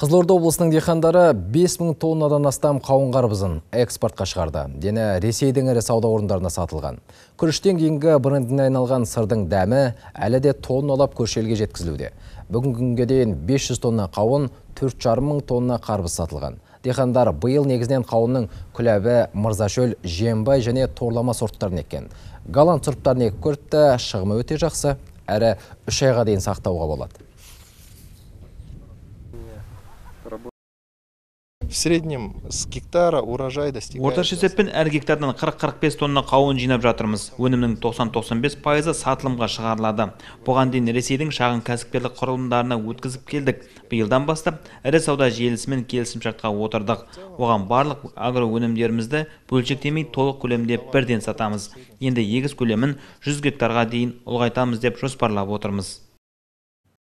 Қызылорда облысының дехандары 5000 тоннадан астам қауын қарбызын экспортқа шығарды. Дені Ресейдің ірі сауда орындарына сатылған. Күріштен кейінгі брендіне айналған сырдың дәмі әлі де тонналап көршелге жеткізілуде. Бүгінгі күнге дейін 500 тонна қауын, 4,5 мың тонна қарбыз сатылған. Дейхандар биыл негізінен қауынның күләбі, мырзашөл, жембай және торлама сорттарын еккен. Голланд көртті, шығымы өте жақсы, әрі үш айға дейін сақтауға болады В среднем с гектара урожай достигает. Орташа есеппен әр гектардан 40-45 тонна қауын жинап жатырмыз. Өнімнің 90-95 пайызы сатылымға шығарылады. Бұған дейін Ресейдің шағын кәсіпкерлік құрылымдарына өткізіп келдік. Бұйылдан бастап ірі сауда желісімен шартқа отырдық. Оған барлық агро өнімдерімізді бөлшектемей толық көлемде бірден сатамыз. Енді егіз көлемін 100 гектарға дейін ұлғайтамыз деп жоспарлап отырмыз.